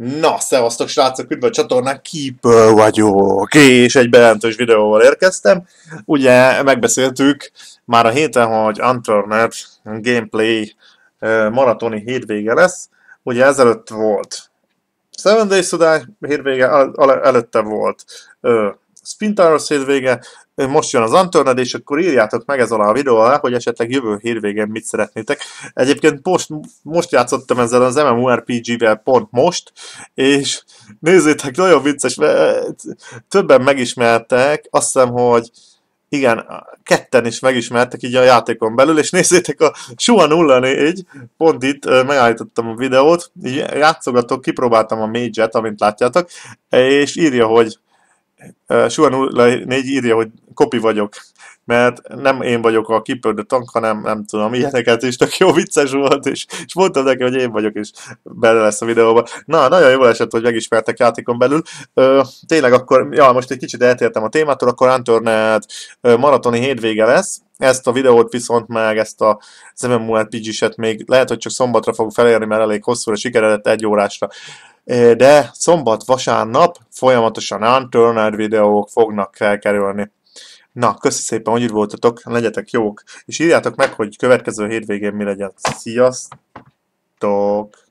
Na, szevasztok srácok, üdv a csatornán, kiből vagyok, és egy bejelentős videóval érkeztem. Ugye megbeszéltük már a héten, hogy Unturned gameplay maratoni hétvége lesz. Ugye ezelőtt volt Seven Days to Die hétvége, előtte volt Spintaros hétvége, most jön az Antörned, és akkor írjátok meg ez alá a videó alá, hogy esetleg jövő hétvégén mit szeretnétek. Egyébként most, most játszottam ezzel az MMORPG-vel pont most, és nézzétek, nagyon vicces, többen megismertek, azt hiszem, hogy igen, ketten is megismertek így a játékon belül, és nézzétek a Sua 04, pont itt megállítottam a videót, így játszogatok, kipróbáltam a mage amint látjátok, és írja, hogy Suan04 írja, hogy kopi vagyok, mert nem én vagyok a kipördő tank, hanem nem tudom, ilyeneket is, tök jó vicces volt, és, és mondtam neki, hogy én vagyok, és bele lesz a videóba. Na, nagyon jó esett, hogy megismertek játékon belül. Ö, tényleg akkor, ja, most egy kicsit eltértem a témától, akkor Antornet maratoni hétvége lesz, ezt a videót viszont meg, ezt a MMORPG-set még lehet, hogy csak szombatra fog felérni, mert elég hosszúra sikerült egy órásra de szombat-vasárnap folyamatosan Unturned videók fognak felkerülni. Na, köszi szépen, hogy itt voltatok, legyetek jók, és írjátok meg, hogy következő hétvégén mi legyen. Sziasztok!